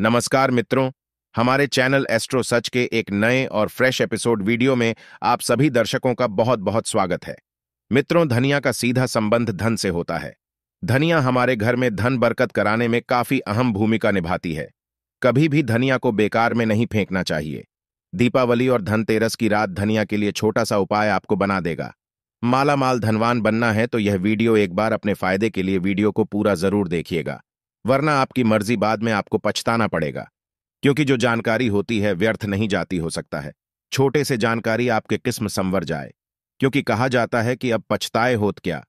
नमस्कार मित्रों हमारे चैनल एस्ट्रो सच के एक नए और फ्रेश एपिसोड वीडियो में आप सभी दर्शकों का बहुत बहुत स्वागत है मित्रों धनिया का सीधा संबंध धन से होता है धनिया हमारे घर में धन बरकत कराने में काफी अहम भूमिका निभाती है कभी भी धनिया को बेकार में नहीं फेंकना चाहिए दीपावली और धनतेरस की रात धनिया के लिए छोटा सा उपाय आपको बना देगा माला माल धनवान बनना है तो यह वीडियो एक बार अपने फायदे के लिए वीडियो को पूरा जरूर देखिएगा वरना आपकी मर्जी बाद में आपको पछताना पड़ेगा क्योंकि जो जानकारी होती है व्यर्थ नहीं जाती हो सकता है छोटे से जानकारी आपके किस्म संवर जाए क्योंकि कहा जाता है कि अब पछताए होत क्या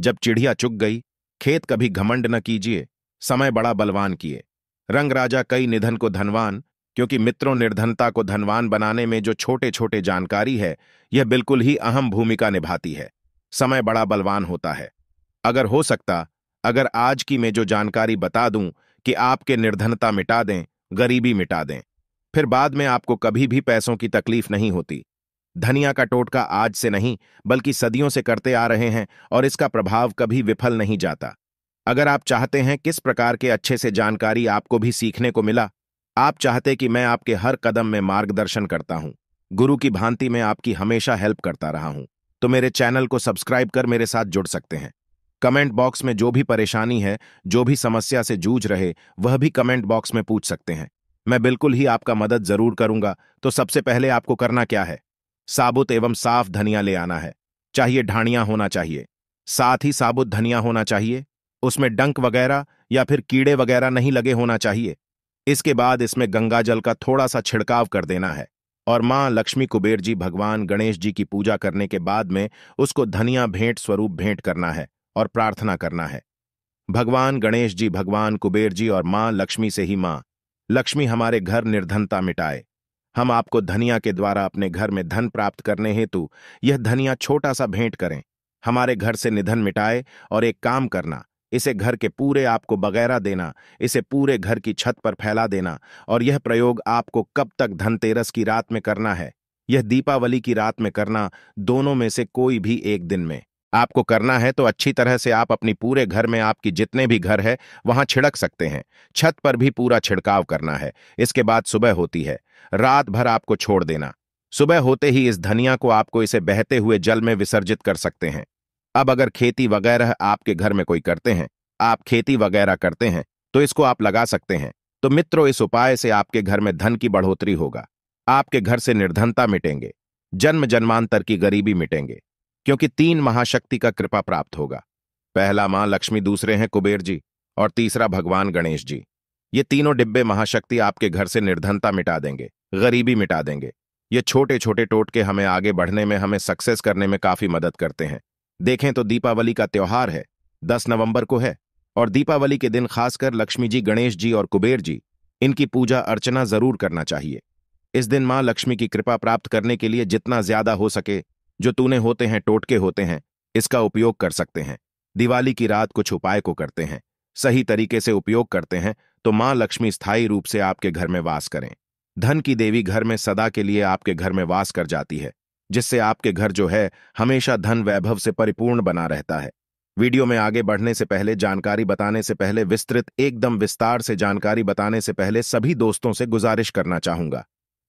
जब चिड़िया चुग गई खेत कभी घमंड न कीजिए समय बड़ा बलवान किए रंग राजा कई निधन को धनवान क्योंकि मित्रों निर्धनता को धनवान बनाने में जो छोटे छोटे जानकारी है यह बिल्कुल ही अहम भूमिका निभाती है समय बड़ा बलवान होता है अगर हो सकता अगर आज की मैं जो जानकारी बता दूं कि आपके निर्धनता मिटा दें गरीबी मिटा दें फिर बाद में आपको कभी भी पैसों की तकलीफ नहीं होती धनिया का टोटका आज से नहीं बल्कि सदियों से करते आ रहे हैं और इसका प्रभाव कभी विफल नहीं जाता अगर आप चाहते हैं किस प्रकार के अच्छे से जानकारी आपको भी सीखने को मिला आप चाहते कि मैं आपके हर कदम में मार्गदर्शन करता हूं गुरु की भांति में आपकी हमेशा हेल्प करता रहा हूं तो मेरे चैनल को सब्सक्राइब कर मेरे साथ जुड़ सकते हैं कमेंट बॉक्स में जो भी परेशानी है जो भी समस्या से जूझ रहे वह भी कमेंट बॉक्स में पूछ सकते हैं मैं बिल्कुल ही आपका मदद जरूर करूंगा तो सबसे पहले आपको करना क्या है साबुत एवं साफ धनिया ले आना है चाहिए ढाणिया होना चाहिए साथ ही साबुत धनिया होना चाहिए उसमें डंक वगैरह या फिर कीड़े वगैरह नहीं लगे होना चाहिए इसके बाद इसमें गंगा जल का थोड़ा सा छिड़काव कर देना है और माँ लक्ष्मी कुबेर जी भगवान गणेश जी की पूजा करने के बाद में उसको धनिया भेंट स्वरूप भेंट करना है और प्रार्थना करना है भगवान गणेश जी भगवान कुबेर जी और मां लक्ष्मी से ही मां लक्ष्मी हमारे घर निर्धनता मिटाए हम आपको धनिया के द्वारा अपने घर में धन प्राप्त करने हेतु यह धनिया छोटा सा भेंट करें हमारे घर से निधन मिटाए और एक काम करना इसे घर के पूरे आपको बगैरा देना इसे पूरे घर की छत पर फैला देना और यह प्रयोग आपको कब तक धनतेरस की रात में करना है यह दीपावली की रात में करना दोनों में से कोई भी एक दिन में आपको करना है तो अच्छी तरह से आप अपनी पूरे घर में आपकी जितने भी घर है वहां छिड़क सकते हैं छत पर भी पूरा छिड़काव करना है इसके बाद सुबह होती है रात भर आपको छोड़ देना सुबह होते ही इस धनिया को आपको इसे बहते हुए जल में विसर्जित कर सकते हैं अब अगर खेती वगैरह आपके घर में कोई करते हैं आप खेती वगैरह करते हैं तो इसको आप लगा सकते हैं तो मित्रों इस उपाय से आपके घर में धन की बढ़ोतरी होगा आपके घर से निर्धनता मिटेंगे जन्म जन्मांतर की गरीबी मिटेंगे क्योंकि तीन महाशक्ति का कृपा प्राप्त होगा पहला मां लक्ष्मी दूसरे हैं कुबेर जी और तीसरा भगवान गणेश जी ये तीनों डिब्बे महाशक्ति आपके घर से निर्धनता मिटा देंगे गरीबी मिटा देंगे ये छोटे छोटे टोटके हमें आगे बढ़ने में हमें सक्सेस करने में काफी मदद करते हैं देखें तो दीपावली का त्योहार है दस नवंबर को है और दीपावली के दिन खासकर लक्ष्मी जी गणेश जी और कुबेर जी इनकी पूजा अर्चना जरूर करना चाहिए इस दिन मां लक्ष्मी की कृपा प्राप्त करने के लिए जितना ज्यादा हो सके जो तूने होते हैं टोटके होते हैं इसका उपयोग कर सकते हैं दिवाली की रात कुछ उपाय को करते हैं सही तरीके से उपयोग करते हैं तो मां लक्ष्मी स्थायी रूप से आपके घर में वास करें धन की देवी घर में सदा के लिए आपके घर में वास कर जाती है जिससे आपके घर जो है हमेशा धन वैभव से परिपूर्ण बना रहता है वीडियो में आगे बढ़ने से पहले जानकारी बताने से पहले विस्तृत एकदम विस्तार से जानकारी बताने से पहले सभी दोस्तों से गुजारिश करना चाहूंगा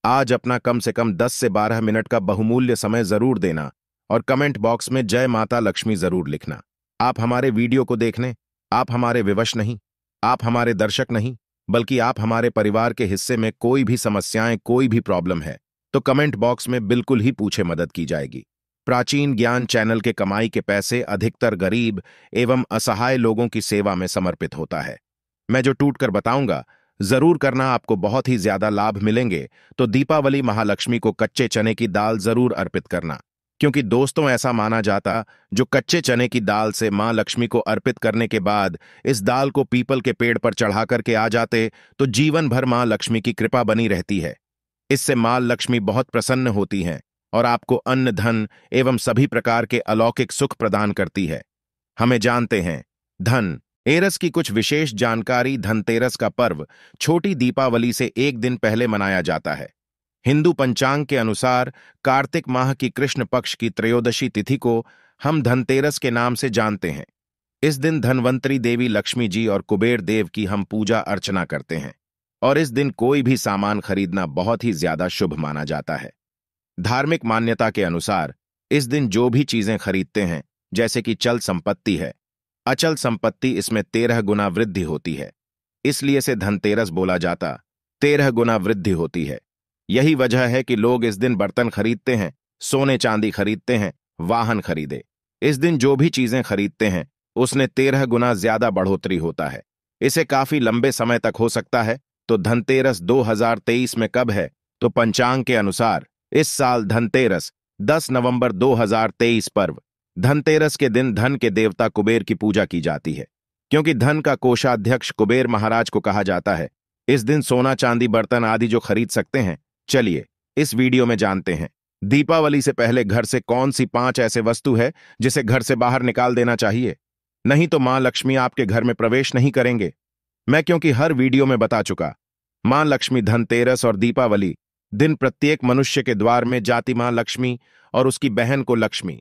आज अपना कम से कम 10 से 12 मिनट का बहुमूल्य समय जरूर देना और कमेंट बॉक्स में जय माता लक्ष्मी जरूर लिखना आप हमारे वीडियो को देखने आप हमारे विवश नहीं आप हमारे दर्शक नहीं बल्कि आप हमारे परिवार के हिस्से में कोई भी समस्याएं कोई भी प्रॉब्लम है तो कमेंट बॉक्स में बिल्कुल ही पूछे मदद की जाएगी प्राचीन ज्ञान चैनल के कमाई के पैसे अधिकतर गरीब एवं असहाय लोगों की सेवा में समर्पित होता है मैं जो टूट कर बताऊंगा जरूर करना आपको बहुत ही ज्यादा लाभ मिलेंगे तो दीपावली महालक्ष्मी को कच्चे चने की दाल जरूर अर्पित करना क्योंकि दोस्तों ऐसा माना जाता जो कच्चे चने की दाल से मां लक्ष्मी को अर्पित करने के बाद इस दाल को पीपल के पेड़ पर चढ़ा करके आ जाते तो जीवन भर मां लक्ष्मी की कृपा बनी रहती है इससे मां लक्ष्मी बहुत प्रसन्न होती हैं और आपको अन्न धन एवं सभी प्रकार के अलौकिक सुख प्रदान करती है हमें जानते हैं धन एरस की कुछ विशेष जानकारी धनतेरस का पर्व छोटी दीपावली से एक दिन पहले मनाया जाता है हिंदू पंचांग के अनुसार कार्तिक माह की कृष्ण पक्ष की त्रयोदशी तिथि को हम धनतेरस के नाम से जानते हैं इस दिन धनवंतरी देवी लक्ष्मी जी और कुबेर देव की हम पूजा अर्चना करते हैं और इस दिन कोई भी सामान खरीदना बहुत ही ज्यादा शुभ माना जाता है धार्मिक मान्यता के अनुसार इस दिन जो भी चीजें खरीदते हैं जैसे कि चल संपत्ति है अचल संपत्ति इसमें तेरह गुना वृद्धि होती है इसलिए से धनतेरस बोला जाता तेरह गुना वृद्धि होती है यही वजह है कि लोग इस दिन बर्तन खरीदते हैं सोने चांदी खरीदते हैं वाहन खरीदे इस दिन जो भी चीजें खरीदते हैं उसने तेरह गुना ज्यादा बढ़ोतरी होता है इसे काफी लंबे समय तक हो सकता है तो धनतेरस 2023 में कब है तो पंचांग के अनुसार इस साल धनतेरस 10 नवंबर 2023 पर्व धनतेरस के दिन धन के देवता कुबेर की पूजा की जाती है क्योंकि धन का कोषाध्यक्ष कुबेर महाराज को कहा जाता है इस दिन सोना चांदी बर्तन आदि जो खरीद सकते हैं चलिए इस वीडियो में जानते हैं दीपावली से पहले घर से कौन सी पांच ऐसे वस्तु है जिसे घर से बाहर निकाल देना चाहिए नहीं तो मां लक्ष्मी आपके घर में प्रवेश नहीं करेंगे मैं क्योंकि हर वीडियो में बता चुका मां लक्ष्मी धनतेरस और दीपावली दिन प्रत्येक मनुष्य के द्वार में जाति मां लक्ष्मी और उसकी बहन को लक्ष्मी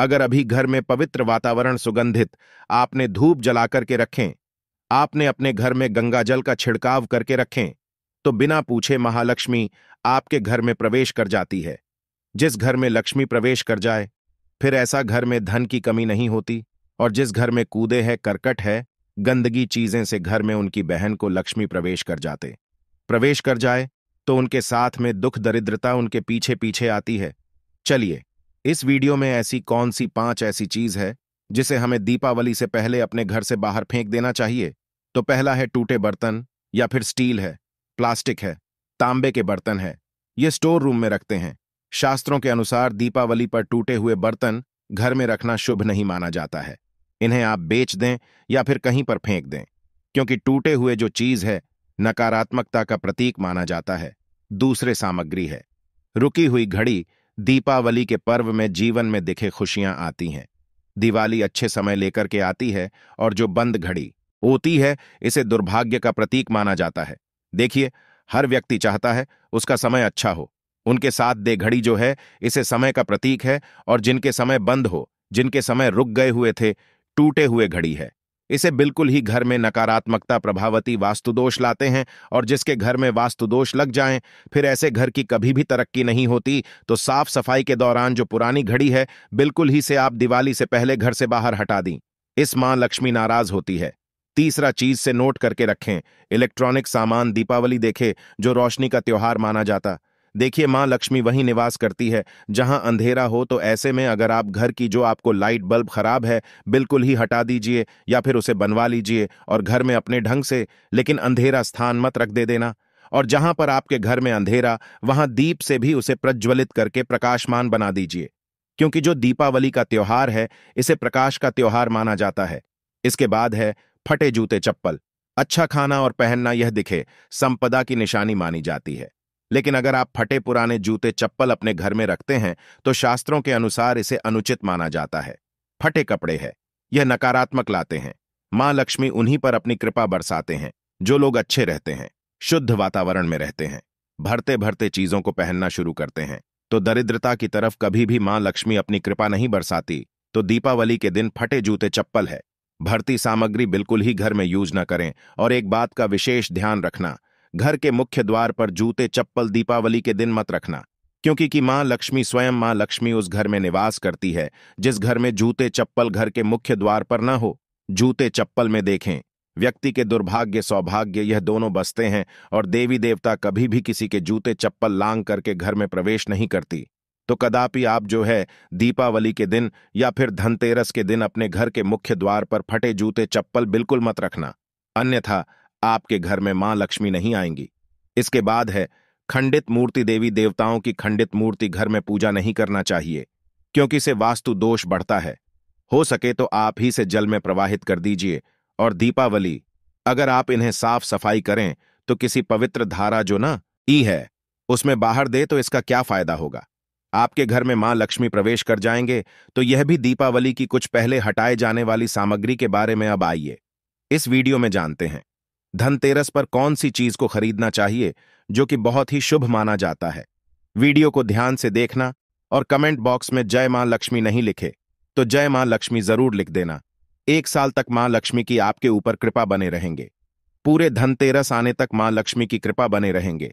अगर अभी घर में पवित्र वातावरण सुगंधित आपने धूप जला करके रखें आपने अपने घर में गंगाजल का छिड़काव करके रखें तो बिना पूछे महालक्ष्मी आपके घर में प्रवेश कर जाती है जिस घर में लक्ष्मी प्रवेश कर जाए फिर ऐसा घर में धन की कमी नहीं होती और जिस घर में कूदे है करकट है गंदगी चीजें से घर में उनकी बहन को लक्ष्मी प्रवेश कर जाते प्रवेश कर जाए तो उनके साथ में दुख दरिद्रता उनके पीछे पीछे आती है चलिए इस वीडियो में ऐसी कौन सी पांच ऐसी चीज है जिसे हमें दीपावली से पहले अपने घर से बाहर फेंक देना चाहिए तो पहला है टूटे बर्तन या फिर स्टील है प्लास्टिक है तांबे के बर्तन है ये स्टोर रूम में रखते हैं शास्त्रों के अनुसार दीपावली पर टूटे हुए बर्तन घर में रखना शुभ नहीं माना जाता है इन्हें आप बेच दें या फिर कहीं पर फेंक दें क्योंकि टूटे हुए जो चीज है नकारात्मकता का प्रतीक माना जाता है दूसरे सामग्री है रुकी हुई घड़ी दीपावली के पर्व में जीवन में दिखे खुशियां आती हैं दिवाली अच्छे समय लेकर के आती है और जो बंद घड़ी होती है इसे दुर्भाग्य का प्रतीक माना जाता है देखिए हर व्यक्ति चाहता है उसका समय अच्छा हो उनके साथ दे घड़ी जो है इसे समय का प्रतीक है और जिनके समय बंद हो जिनके समय रुक गए हुए थे टूटे हुए घड़ी है इसे बिल्कुल ही घर में नकारात्मकता प्रभावती वास्तुदोष लाते हैं और जिसके घर में वास्तुदोष लग जाएं, फिर ऐसे घर की कभी भी तरक्की नहीं होती तो साफ सफाई के दौरान जो पुरानी घड़ी है बिल्कुल ही से आप दिवाली से पहले घर से बाहर हटा दी इस मां लक्ष्मी नाराज होती है तीसरा चीज से नोट करके रखें इलेक्ट्रॉनिक सामान दीपावली देखे जो रोशनी का त्योहार माना जाता देखिए माँ लक्ष्मी वही निवास करती है जहाँ अंधेरा हो तो ऐसे में अगर आप घर की जो आपको लाइट बल्ब खराब है बिल्कुल ही हटा दीजिए या फिर उसे बनवा लीजिए और घर में अपने ढंग से लेकिन अंधेरा स्थान मत रख दे देना और जहां पर आपके घर में अंधेरा वहां दीप से भी उसे प्रज्वलित करके प्रकाशमान बना दीजिए क्योंकि जो दीपावली का त्योहार है इसे प्रकाश का त्योहार माना जाता है इसके बाद है फटे जूते चप्पल अच्छा खाना और पहनना यह दिखे संपदा की निशानी मानी जाती है लेकिन अगर आप फटे पुराने जूते चप्पल अपने घर में रखते हैं तो शास्त्रों के अनुसार इसे अनुचित माना जाता है फटे कपड़े है यह नकारात्मक लाते हैं मां लक्ष्मी उन्हीं पर अपनी कृपा बरसाते हैं जो लोग अच्छे रहते हैं शुद्ध वातावरण में रहते हैं भरते भरते चीजों को पहनना शुरू करते हैं तो दरिद्रता की तरफ कभी भी मां लक्ष्मी अपनी कृपा नहीं बरसाती तो दीपावली के दिन फटे जूते चप्पल है भर्ती सामग्री बिल्कुल ही घर में यूज न करें और एक बात का विशेष ध्यान रखना घर के मुख्य द्वार पर जूते चप्पल दीपावली के दिन मत रखना क्योंकि कि मां लक्ष्मी स्वयं मां लक्ष्मी उस घर में निवास करती है जिस घर में जूते चप्पल घर के मुख्य द्वार पर ना हो जूते चप्पल में देखें व्यक्ति के दुर्भाग्य सौभाग्य यह दोनों बसते हैं और देवी देवता कभी भी किसी के जूते चप्पल लांग करके घर में प्रवेश नहीं करती तो कदापि आप जो है दीपावली के दिन या फिर धनतेरस के दिन अपने घर के मुख्य द्वार पर फटे जूते चप्पल बिल्कुल मत रखना अन्यथा आपके घर में मां लक्ष्मी नहीं आएंगी इसके बाद है खंडित मूर्ति देवी देवताओं की खंडित मूर्ति घर में पूजा नहीं करना चाहिए क्योंकि से वास्तु दोष बढ़ता है हो सके तो आप ही से जल में प्रवाहित कर दीजिए और दीपावली अगर आप इन्हें साफ सफाई करें तो किसी पवित्र धारा जो ना ई है उसमें बाहर दे तो इसका क्या फायदा होगा आपके घर में मां लक्ष्मी प्रवेश कर जाएंगे तो यह भी दीपावली की कुछ पहले हटाए जाने वाली सामग्री के बारे में अब आइए इस वीडियो में जानते हैं धनतेरस पर कौन सी चीज को खरीदना चाहिए जो कि बहुत ही शुभ माना जाता है वीडियो को ध्यान से देखना और कमेंट बॉक्स में जय मां लक्ष्मी नहीं लिखे तो जय मां लक्ष्मी जरूर लिख देना एक साल तक मां लक्ष्मी की आपके ऊपर कृपा बने रहेंगे पूरे धनतेरस आने तक मां लक्ष्मी की कृपा बने रहेंगे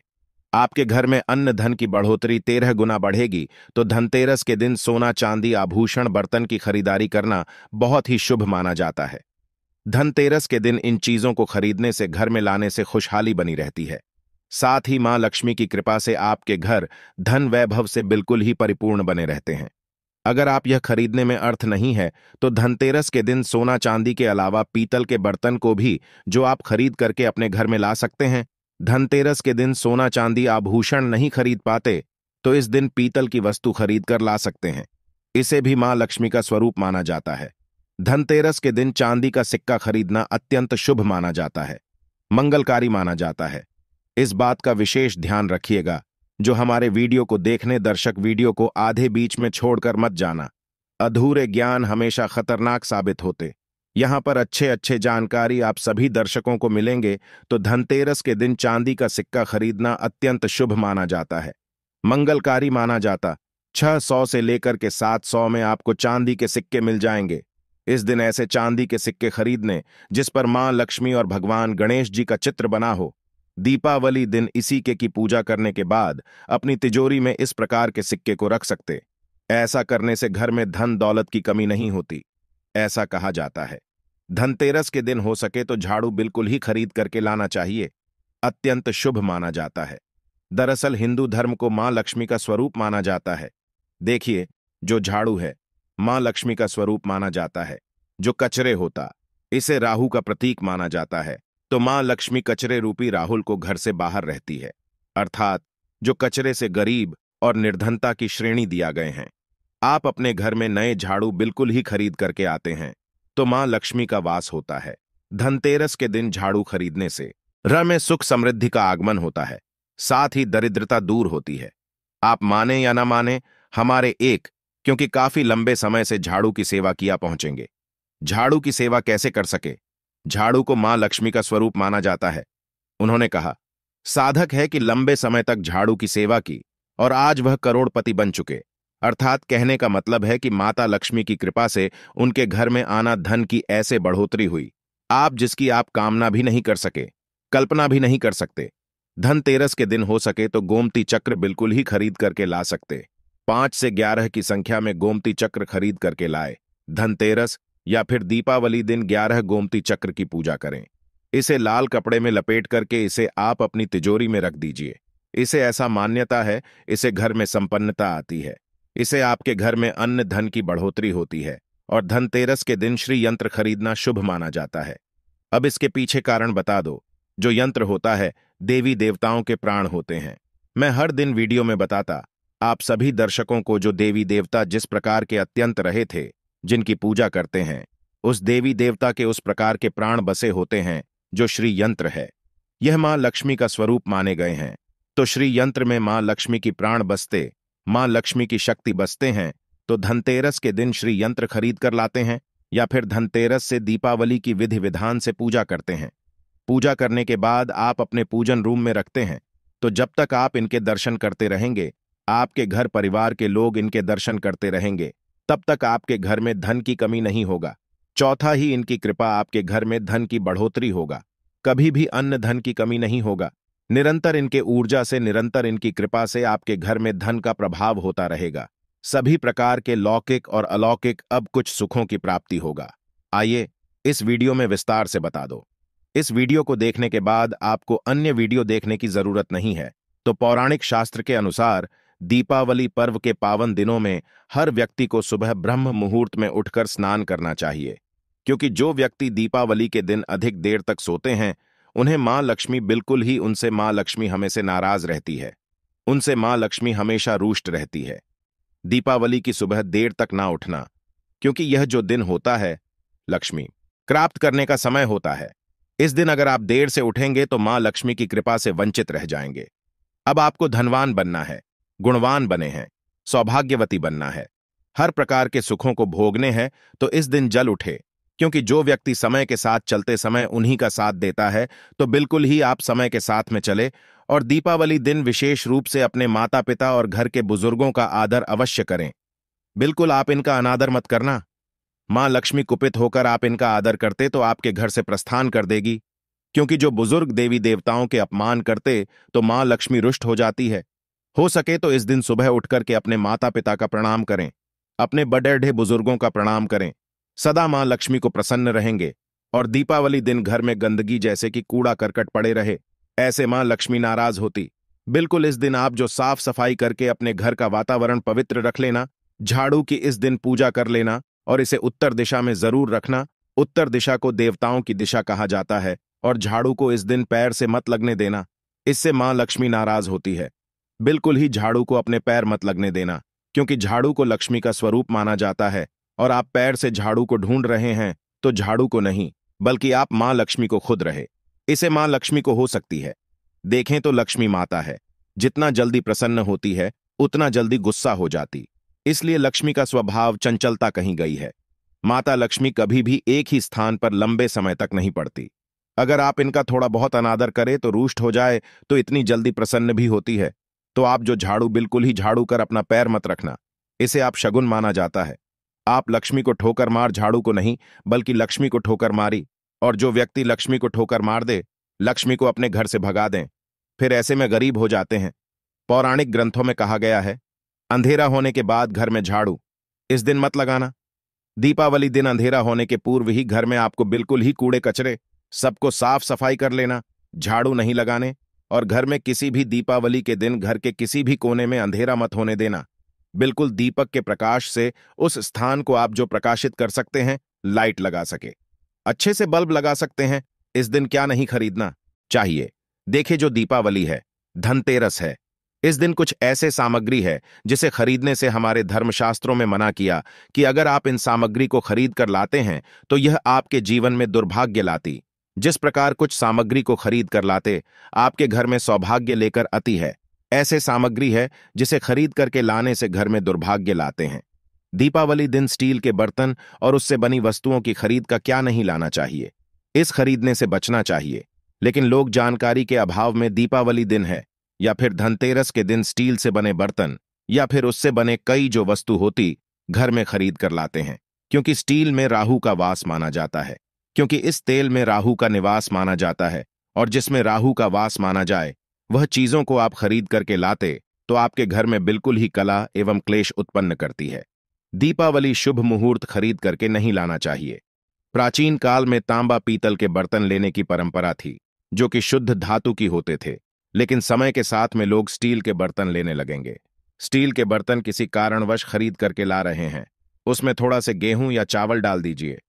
आपके घर में अन्न धन की बढ़ोतरी तेरह गुना बढ़ेगी तो धनतेरस के दिन सोना चांदी आभूषण बर्तन की खरीदारी करना बहुत ही शुभ माना जाता है धनतेरस के दिन इन चीजों को खरीदने से घर में लाने से खुशहाली बनी रहती है साथ ही मां लक्ष्मी की कृपा से आपके घर धन वैभव से बिल्कुल ही परिपूर्ण बने रहते हैं अगर आप यह खरीदने में अर्थ नहीं है तो धनतेरस के दिन सोना चांदी के अलावा पीतल के बर्तन को भी जो आप खरीद करके अपने घर में ला सकते हैं धनतेरस के दिन सोना चांदी आभूषण नहीं खरीद पाते तो इस दिन पीतल की वस्तु खरीद कर ला सकते हैं इसे भी मां लक्ष्मी का स्वरूप माना जाता है धनतेरस के दिन चांदी का सिक्का खरीदना अत्यंत शुभ माना जाता है मंगलकारी माना जाता है इस बात का विशेष ध्यान रखिएगा जो हमारे वीडियो को देखने दर्शक वीडियो को आधे बीच में छोड़कर मत जाना अधूरे ज्ञान हमेशा खतरनाक साबित होते यहां पर अच्छे अच्छे जानकारी आप सभी दर्शकों को मिलेंगे तो धनतेरस के दिन चांदी का सिक्का खरीदना अत्यंत शुभ माना जाता है मंगलकारी माना जाता 600 से लेकर के 700 में आपको चांदी के सिक्के मिल जाएंगे इस दिन ऐसे चांदी के सिक्के खरीदने जिस पर मां लक्ष्मी और भगवान गणेश जी का चित्र बना हो दीपावली दिन इसी के की पूजा करने के बाद अपनी तिजोरी में इस प्रकार के सिक्के को रख सकते ऐसा करने से घर में धन दौलत की कमी नहीं होती ऐसा कहा जाता है धनतेरस के दिन हो सके तो झाड़ू बिल्कुल ही खरीद करके लाना चाहिए अत्यंत शुभ माना जाता है दरअसल हिंदू धर्म को मां लक्ष्मी का स्वरूप माना जाता है देखिए जो झाड़ू है मां लक्ष्मी का स्वरूप माना जाता है जो कचरे होता इसे राहु का प्रतीक माना जाता है तो मां लक्ष्मी कचरे रूपी राहुल को घर से बाहर रहती है अर्थात जो कचरे से गरीब और निर्धनता की श्रेणी दिया गए हैं आप अपने घर में नए झाड़ू बिल्कुल ही खरीद करके आते हैं तो मां लक्ष्मी का वास होता है धनतेरस के दिन झाड़ू खरीदने से र में सुख समृद्धि का आगमन होता है साथ ही दरिद्रता दूर होती है आप माने या ना माने हमारे एक क्योंकि काफी लंबे समय से झाड़ू की सेवा किया पहुंचेंगे झाड़ू की सेवा कैसे कर सके झाड़ू को मां लक्ष्मी का स्वरूप माना जाता है उन्होंने कहा साधक है कि लंबे समय तक झाड़ू की सेवा की और आज वह करोड़पति बन चुके अर्थात कहने का मतलब है कि माता लक्ष्मी की कृपा से उनके घर में आना धन की ऐसे बढ़ोतरी हुई आप जिसकी आप कामना भी नहीं कर सके कल्पना भी नहीं कर सकते धनतेरस के दिन हो सके तो गोमती चक्र बिल्कुल ही खरीद करके ला सकते पांच से ग्यारह की संख्या में गोमती चक्र खरीद करके लाए धनतेरस या फिर दीपावली दिन ग्यारह गोमती चक्र की पूजा करें इसे लाल कपड़े में लपेट करके इसे आप अपनी तिजोरी में रख दीजिए इसे ऐसा मान्यता है इसे घर में संपन्नता आती है इसे आपके घर में अन्य धन की बढ़ोतरी होती है और धनतेरस के दिन श्री यंत्र खरीदना शुभ माना जाता है अब इसके पीछे कारण बता दो जो यंत्र होता है देवी देवताओं के प्राण होते हैं मैं हर दिन वीडियो में बताता आप सभी दर्शकों को जो देवी देवता जिस प्रकार के अत्यंत रहे थे जिनकी पूजा करते हैं उस देवी देवता के उस प्रकार के प्राण बसे होते हैं जो श्री यंत्र है यह मां लक्ष्मी का स्वरूप माने गए हैं तो श्री यंत्र में मां लक्ष्मी की प्राण बसते मां लक्ष्मी की शक्ति बसते हैं तो धनतेरस के दिन श्री यंत्र खरीद कर लाते हैं या फिर धनतेरस से दीपावली की विधि विधान से पूजा करते हैं पूजा करने के बाद आप अपने पूजन रूम में रखते हैं तो जब तक आप इनके दर्शन करते रहेंगे आपके घर परिवार के लोग इनके दर्शन करते रहेंगे तब तक आपके घर में धन की कमी नहीं होगा चौथा ही इनकी कृपा आपके घर में धन की बढ़ोतरी होगा कभी भी अन्न धन की कमी नहीं होगा निरंतर इनके ऊर्जा से निरंतर इनकी कृपा से आपके घर में धन का प्रभाव होता रहेगा सभी प्रकार के लौकिक और अलौकिक अब कुछ सुखों की प्राप्ति होगा आइए इस वीडियो में विस्तार से बता दो इस वीडियो को देखने के बाद आपको अन्य वीडियो देखने की जरूरत नहीं है तो पौराणिक शास्त्र के अनुसार दीपावली पर्व के पावन दिनों में हर व्यक्ति को सुबह ब्रह्म मुहूर्त में उठकर स्नान करना चाहिए क्योंकि जो व्यक्ति दीपावली के दिन अधिक देर तक सोते हैं उन्हें मां लक्ष्मी बिल्कुल ही उनसे मां लक्ष्मी हमें से नाराज रहती है उनसे मां लक्ष्मी हमेशा रुष्ट रहती है दीपावली की सुबह देर तक ना उठना क्योंकि यह जो दिन होता है लक्ष्मी प्राप्त करने का समय होता है इस दिन अगर आप देर से उठेंगे तो माँ लक्ष्मी की कृपा से वंचित रह जाएंगे अब आपको धनवान बनना है गुणवान बने हैं सौभाग्यवती बनना है हर प्रकार के सुखों को भोगने हैं तो इस दिन जल उठे क्योंकि जो व्यक्ति समय के साथ चलते समय उन्हीं का साथ देता है तो बिल्कुल ही आप समय के साथ में चले और दीपावली दिन विशेष रूप से अपने माता पिता और घर के बुजुर्गों का आदर अवश्य करें बिल्कुल आप इनका अनादर मत करना मां लक्ष्मी कुपित होकर आप इनका आदर करते तो आपके घर से प्रस्थान कर देगी क्योंकि जो बुजुर्ग देवी देवताओं के अपमान करते तो मां लक्ष्मी रुष्ट हो जाती है हो सके तो इस दिन सुबह उठ करके अपने माता पिता का प्रणाम करें अपने बडेढ़े बुजुर्गों का प्रणाम करें सदा मां लक्ष्मी को प्रसन्न रहेंगे और दीपावली दिन घर में गंदगी जैसे कि कूड़ा करकट पड़े रहे ऐसे मां लक्ष्मी नाराज होती बिल्कुल इस दिन आप जो साफ सफाई करके अपने घर का वातावरण पवित्र रख लेना झाड़ू की इस दिन पूजा कर लेना और इसे उत्तर दिशा में जरूर रखना उत्तर दिशा को देवताओं की दिशा कहा जाता है और झाड़ू को इस दिन पैर से मत लगने देना इससे मां लक्ष्मी नाराज होती है बिल्कुल ही झाड़ू को अपने पैर मत लगने देना क्योंकि झाड़ू को लक्ष्मी का स्वरूप माना जाता है और आप पैर से झाड़ू को ढूंढ रहे हैं तो झाड़ू को नहीं बल्कि आप मां लक्ष्मी को खुद रहे इसे मां लक्ष्मी को हो सकती है देखें तो लक्ष्मी माता है जितना जल्दी प्रसन्न होती है उतना जल्दी गुस्सा हो जाती इसलिए लक्ष्मी का स्वभाव चंचलता कहीं गई है माता लक्ष्मी कभी भी एक ही स्थान पर लंबे समय तक नहीं पड़ती अगर आप इनका थोड़ा बहुत अनादर करें तो रूष्ट हो जाए तो इतनी जल्दी प्रसन्न भी होती है तो आप जो झाड़ू बिल्कुल ही झाड़ू कर अपना पैर मत रखना इसे आप शगुन माना जाता है आप लक्ष्मी को ठोकर मार झाड़ू को नहीं बल्कि लक्ष्मी को ठोकर मारी और जो व्यक्ति लक्ष्मी को ठोकर मार दे लक्ष्मी को अपने घर से भगा दें फिर ऐसे में गरीब हो जाते हैं पौराणिक ग्रंथों में कहा गया है अंधेरा होने के बाद घर में झाड़ू इस दिन मत लगाना दीपावली दिन अंधेरा होने के पूर्व ही घर में आपको बिल्कुल ही कूड़े कचरे सबको साफ सफाई कर लेना झाड़ू नहीं लगाने और घर में किसी भी दीपावली के दिन घर के किसी भी कोने में अंधेरा मत होने देना बिल्कुल दीपक के प्रकाश से उस स्थान को आप जो प्रकाशित कर सकते हैं लाइट लगा सके अच्छे से बल्ब लगा सकते हैं इस दिन क्या नहीं खरीदना चाहिए देखे जो दीपावली है धनतेरस है इस दिन कुछ ऐसे सामग्री है जिसे खरीदने से हमारे धर्मशास्त्रों में मना किया कि अगर आप इन सामग्री को खरीद कर लाते हैं तो यह आपके जीवन में दुर्भाग्य लाती जिस प्रकार कुछ सामग्री को खरीद कर लाते आपके घर में सौभाग्य लेकर आती है ऐसे सामग्री है जिसे खरीद करके लाने से घर में दुर्भाग्य लाते हैं दीपावली दिन स्टील के बर्तन और उससे बनी वस्तुओं की खरीद का क्या नहीं लाना चाहिए इस खरीदने से बचना चाहिए लेकिन लोग जानकारी के अभाव में दीपावली दिन है या फिर धनतेरस के दिन स्टील से बने बर्तन या फिर उससे बने कई जो वस्तु होती घर में खरीद कर लाते हैं क्योंकि स्टील में राहू का वास माना जाता है क्योंकि इस तेल में राहु का निवास माना जाता है और जिसमें राहु का वास माना जाए वह चीजों को आप खरीद करके लाते तो आपके घर में बिल्कुल ही कला एवं क्लेश उत्पन्न करती है दीपावली शुभ मुहूर्त खरीद करके नहीं लाना चाहिए प्राचीन काल में तांबा पीतल के बर्तन लेने की परंपरा थी जो कि शुद्ध धातु की होते थे लेकिन समय के साथ में लोग स्टील के बर्तन लेने लगेंगे स्टील के बर्तन किसी कारणवश खरीद करके ला रहे हैं उसमें थोड़ा से गेहूं या चावल डाल दीजिए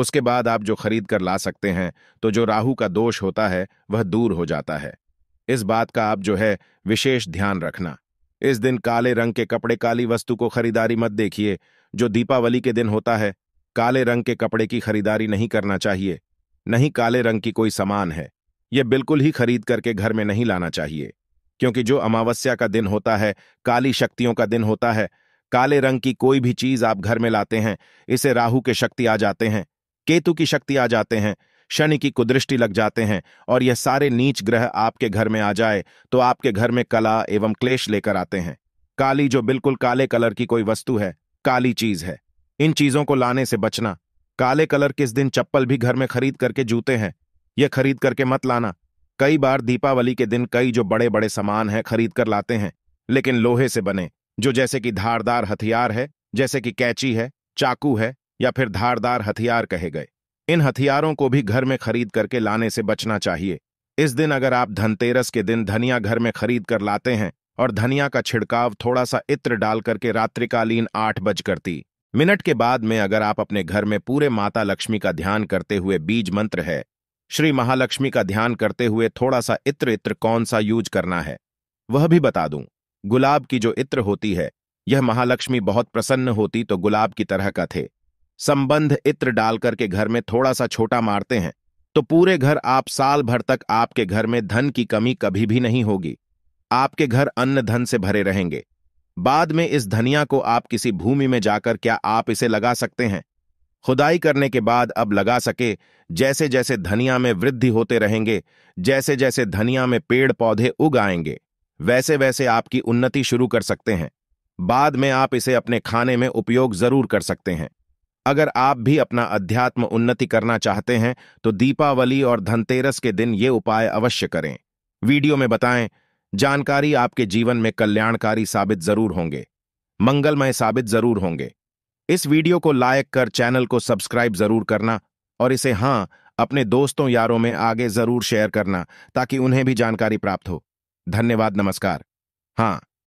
उसके बाद आप जो खरीद कर ला सकते हैं तो जो राहु का दोष होता है वह दूर हो जाता है इस बात का आप जो है विशेष ध्यान रखना इस दिन काले रंग के कपड़े काली वस्तु को खरीदारी मत देखिए जो दीपावली के दिन होता है काले रंग के कपड़े की खरीदारी नहीं करना चाहिए नहीं काले रंग की कोई सामान है यह बिल्कुल ही खरीद करके घर में नहीं लाना चाहिए क्योंकि जो अमावस्या का दिन होता है काली शक्तियों का दिन होता है काले रंग की कोई भी चीज आप घर में लाते हैं इसे राहु के शक्ति आ जाते हैं केतु की शक्ति आ जाते हैं शनि की कुदृष्टि लग जाते हैं और यह सारे नीच ग्रह आपके घर में आ जाए तो आपके घर में कला एवं क्लेश लेकर आते हैं काली जो बिल्कुल काले कलर की कोई वस्तु है काली चीज है इन चीजों को लाने से बचना काले कलर किस दिन चप्पल भी घर में खरीद करके जूते हैं यह खरीद करके मत लाना कई बार दीपावली के दिन कई जो बड़े बड़े सामान हैं खरीद कर लाते हैं लेकिन लोहे से बने जो जैसे कि धारदार हथियार है जैसे कि कैची है चाकू है या फिर धारदार हथियार कहे गए इन हथियारों को भी घर में खरीद करके लाने से बचना चाहिए इस दिन अगर आप धनतेरस के दिन धनिया घर में खरीद कर लाते हैं और धनिया का छिड़काव थोड़ा सा इत्र डाल करके रात्रिकालीन आठ बज करती मिनट के बाद में अगर आप अपने घर में पूरे माता लक्ष्मी का ध्यान करते हुए बीज मंत्र है श्री महालक्ष्मी का ध्यान करते हुए थोड़ा सा इत्र इत्र कौन सा यूज करना है वह भी बता दूं गुलाब की जो इत्र होती है यह महालक्ष्मी बहुत प्रसन्न होती तो गुलाब की तरह का थे संबंध इत्र डालकर के घर में थोड़ा सा छोटा मारते हैं तो पूरे घर आप साल भर तक आपके घर में धन की कमी कभी भी नहीं होगी आपके घर अन्न धन से भरे रहेंगे बाद में इस धनिया को आप किसी भूमि में जाकर क्या आप इसे लगा सकते हैं खुदाई करने के बाद अब लगा सके जैसे जैसे धनिया में वृद्धि होते रहेंगे जैसे जैसे धनिया में पेड़ पौधे उग आएंगे वैसे वैसे आपकी उन्नति शुरू कर सकते हैं बाद में आप इसे अपने खाने में उपयोग जरूर कर सकते हैं अगर आप भी अपना अध्यात्म उन्नति करना चाहते हैं तो दीपावली और धनतेरस के दिन ये उपाय अवश्य करें वीडियो में बताएं जानकारी आपके जीवन में कल्याणकारी साबित जरूर होंगे मंगलमय साबित जरूर होंगे इस वीडियो को लाइक कर चैनल को सब्सक्राइब जरूर करना और इसे हाँ अपने दोस्तों यारों में आगे जरूर शेयर करना ताकि उन्हें भी जानकारी प्राप्त हो धन्यवाद नमस्कार हाँ